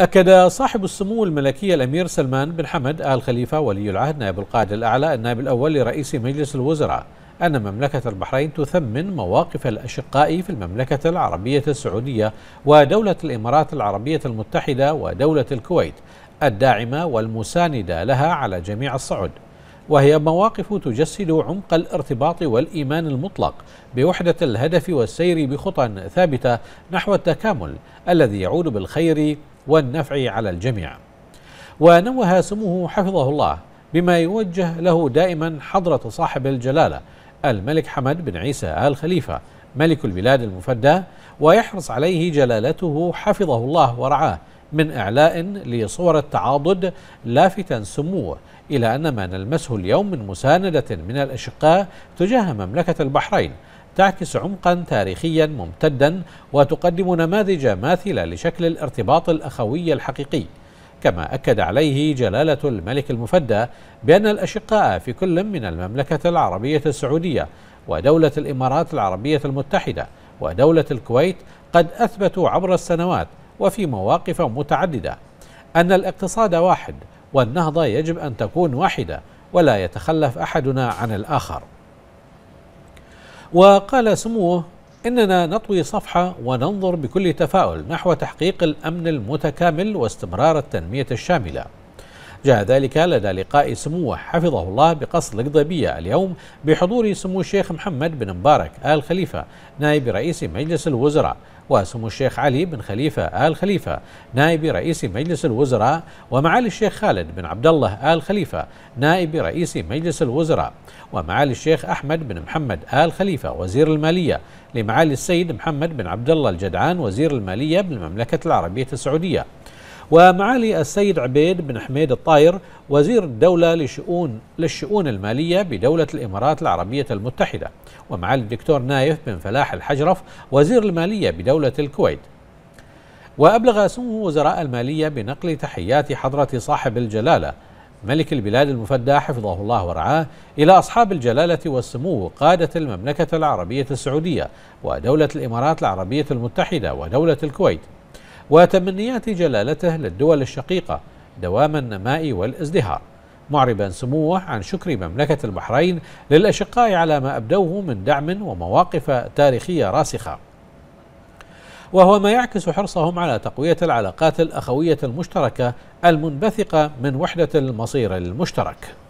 أكد صاحب السمو الملكي الأمير سلمان بن حمد آل خليفة ولي العهد نائب القائد الأعلى النائب الأول لرئيس مجلس الوزراء أن مملكة البحرين تثمن مواقف الأشقاء في المملكة العربية السعودية ودولة الإمارات العربية المتحدة ودولة الكويت الداعمة والمساندة لها على جميع الصعد وهي مواقف تجسد عمق الارتباط والإيمان المطلق بوحدة الهدف والسير بخطى ثابتة نحو التكامل الذي يعود بالخير والنفع على الجميع ونوه سموه حفظه الله بما يوجه له دائما حضرة صاحب الجلالة الملك حمد بن عيسى آل خليفة ملك البلاد المفدى ويحرص عليه جلالته حفظه الله ورعاه من إعلاء لصور التعاضد لافتا سموه إلى أن ما نلمسه اليوم من مساندة من الأشقاء تجاه مملكة البحرين تعكس عمقا تاريخيا ممتدا وتقدم نماذج ماثلة لشكل الارتباط الأخوي الحقيقي كما أكد عليه جلالة الملك المفدى بأن الأشقاء في كل من المملكة العربية السعودية ودولة الإمارات العربية المتحدة ودولة الكويت قد أثبتوا عبر السنوات وفي مواقف متعددة أن الاقتصاد واحد والنهضة يجب أن تكون واحدة ولا يتخلف أحدنا عن الآخر وقال سموه إننا نطوي صفحة وننظر بكل تفاؤل نحو تحقيق الأمن المتكامل واستمرار التنمية الشاملة جاء ذلك لدى لقاء سموه حفظه الله بقصر القضيبية اليوم بحضور سمو الشيخ محمد بن مبارك آل خليفة نائب رئيس مجلس الوزراء وسمو الشيخ علي بن خليفة آل خليفة نائب رئيس مجلس الوزراء ومعالي الشيخ خالد بن عبد الله آل خليفة نائب رئيس مجلس الوزراء ومعالي الشيخ أحمد بن محمد آل خليفة وزير المالية لمعالي السيد محمد بن عبد الله الجدعان وزير المالية بالمملكة العربية السعودية ومعالي السيد عبيد بن حميد الطاير وزير الدولة لشؤون للشؤون المالية بدولة الإمارات العربية المتحدة ومعالي الدكتور نايف بن فلاح الحجرف وزير المالية بدولة الكويت وأبلغ سمو وزراء المالية بنقل تحيات حضرة صاحب الجلالة ملك البلاد المفدى حفظه الله ورعاه إلى أصحاب الجلالة والسمو قادة المملكة العربية السعودية ودولة الإمارات العربية المتحدة ودولة الكويت وتمنيات جلالته للدول الشقيقة دوام النماء والازدهار معربا سموه عن شكر مملكة البحرين للأشقاء على ما أبدوه من دعم ومواقف تاريخية راسخة وهو ما يعكس حرصهم على تقوية العلاقات الأخوية المشتركة المنبثقة من وحدة المصير المشترك